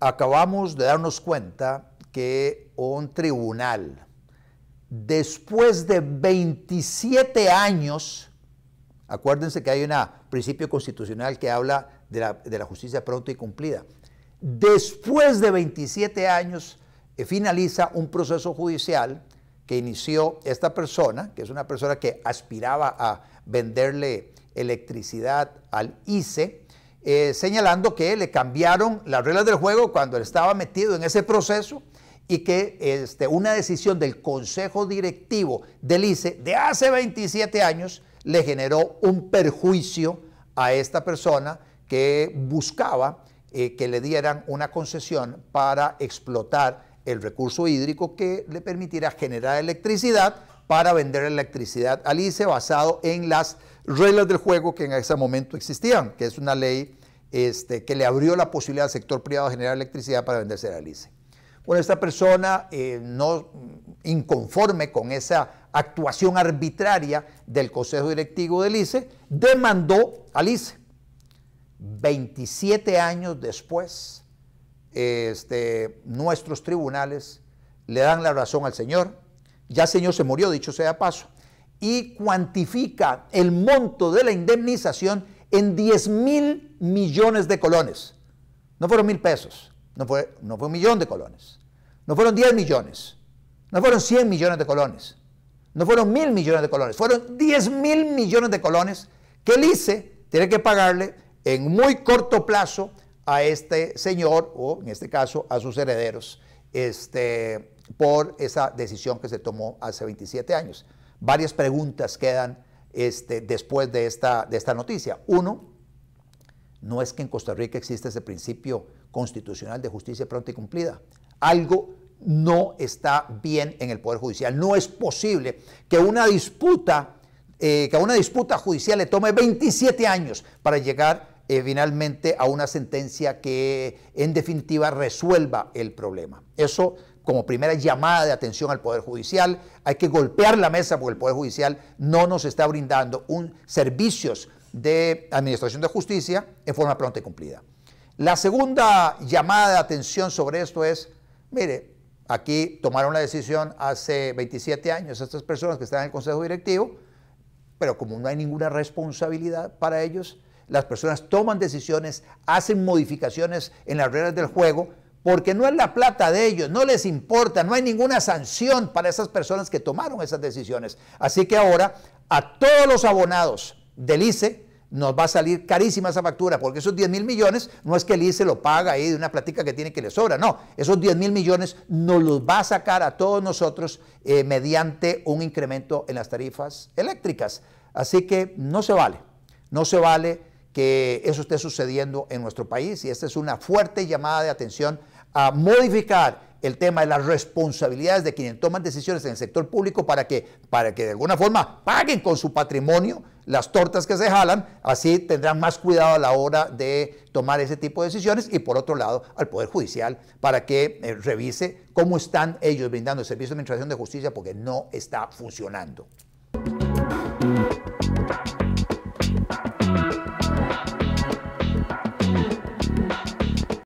acabamos de darnos cuenta que un tribunal, después de 27 años, acuérdense que hay un principio constitucional que habla de la, justicia pronta y cumplida, después de 27 años eh, finaliza un proceso judicial que inició esta persona, que es una persona que aspiraba a venderle electricidad al ICE, eh, señalando que le cambiaron las reglas del juego cuando él estaba metido en ese proceso y que este, una decisión del Consejo Directivo del ICE de hace 27 años le generó un perjuicio a esta persona que buscaba eh, que le dieran una concesión para explotar el recurso hídrico que le permitirá generar electricidad para vender electricidad al ICE basado en las reglas del juego que en ese momento existían, que es una ley este, que le abrió la posibilidad al sector privado de generar electricidad para venderse a LICE. Bueno, esta persona eh, no inconforme con esa actuación arbitraria del Consejo Directivo de Lice, demandó a Lice. 27 años después, este, nuestros tribunales le dan la razón al señor. Ya el señor se murió, dicho sea paso, y cuantifica el monto de la indemnización en 10 mil millones de colones. No fueron mil pesos, no fue, no fue un millón de colones, no fueron 10 millones, no fueron 100 millones de colones, no fueron mil millones de colones, fueron 10 mil millones de colones que el ICE tiene que pagarle en muy corto plazo a este señor, o en este caso a sus herederos, este, por esa decisión que se tomó hace 27 años varias preguntas quedan este, después de esta, de esta noticia. Uno, no es que en Costa Rica exista ese principio constitucional de justicia pronta y cumplida. Algo no está bien en el Poder Judicial. No es posible que una disputa, eh, que a una disputa judicial le tome 27 años para llegar eh, finalmente a una sentencia que en definitiva resuelva el problema. Eso como primera llamada de atención al Poder Judicial. Hay que golpear la mesa porque el Poder Judicial no nos está brindando servicios de Administración de Justicia en forma pronta y cumplida. La segunda llamada de atención sobre esto es, mire, aquí tomaron la decisión hace 27 años estas personas que están en el Consejo Directivo, pero como no hay ninguna responsabilidad para ellos, las personas toman decisiones, hacen modificaciones en las reglas del juego, porque no es la plata de ellos, no les importa, no hay ninguna sanción para esas personas que tomaron esas decisiones. Así que ahora a todos los abonados del ICE nos va a salir carísima esa factura, porque esos 10 mil millones no es que el ICE lo paga ahí de una platica que tiene que le sobra, no, esos 10 mil millones nos los va a sacar a todos nosotros eh, mediante un incremento en las tarifas eléctricas. Así que no se vale, no se vale que eso esté sucediendo en nuestro país y esta es una fuerte llamada de atención a modificar el tema de las responsabilidades de quienes toman decisiones en el sector público para que, para que de alguna forma paguen con su patrimonio las tortas que se jalan, así tendrán más cuidado a la hora de tomar ese tipo de decisiones y por otro lado al Poder Judicial para que eh, revise cómo están ellos brindando el servicio de administración de justicia porque no está funcionando.